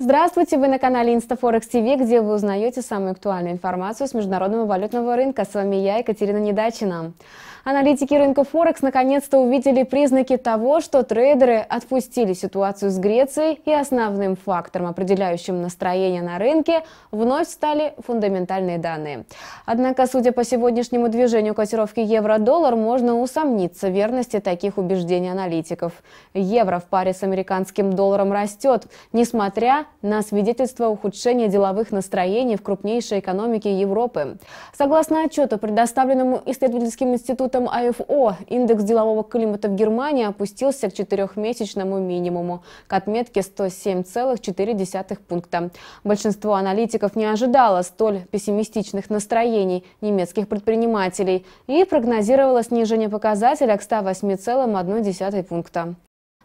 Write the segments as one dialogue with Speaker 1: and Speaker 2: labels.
Speaker 1: Здравствуйте, вы на канале Инстафорекс ТВ, где вы узнаете самую актуальную информацию с международного валютного рынка. С вами я, Екатерина Недачина. Аналитики рынка Форекс наконец-то увидели признаки того, что трейдеры отпустили ситуацию с Грецией, и основным фактором, определяющим настроение на рынке, вновь стали фундаментальные данные. Однако, судя по сегодняшнему движению котировки евро-доллар, можно усомниться в верности таких убеждений аналитиков. Евро в паре с американским долларом растет, несмотря на свидетельство ухудшения деловых настроений в крупнейшей экономике Европы. Согласно отчету, предоставленному исследовательским институтом отчетом АФО индекс делового климата в Германии опустился к четырехмесячному минимуму, к отметке 107,4 пункта. Большинство аналитиков не ожидало столь пессимистичных настроений немецких предпринимателей и прогнозировало снижение показателя к 108,1 пункта.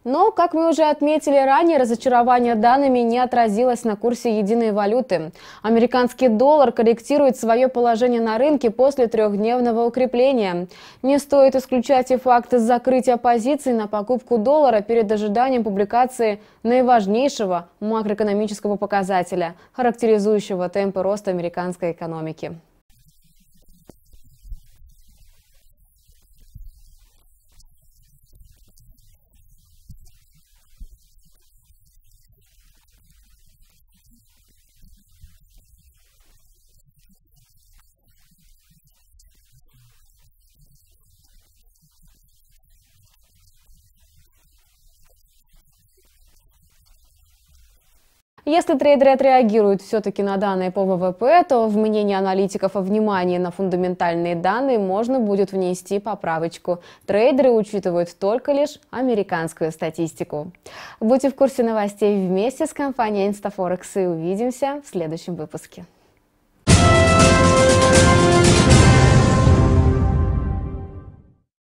Speaker 1: Но, как мы уже отметили ранее, разочарование данными не отразилось на курсе единой валюты. Американский доллар корректирует свое положение на рынке после трехдневного укрепления. Не стоит исключать и факты закрытия позиций на покупку доллара перед ожиданием публикации наиважнейшего макроэкономического показателя, характеризующего темпы роста американской экономики. Если трейдеры отреагируют все-таки на данные по ВВП, то в мнении аналитиков о внимании на фундаментальные данные можно будет внести поправочку. Трейдеры учитывают только лишь американскую статистику. Будьте в курсе новостей вместе с компанией InstaForex и увидимся в следующем выпуске.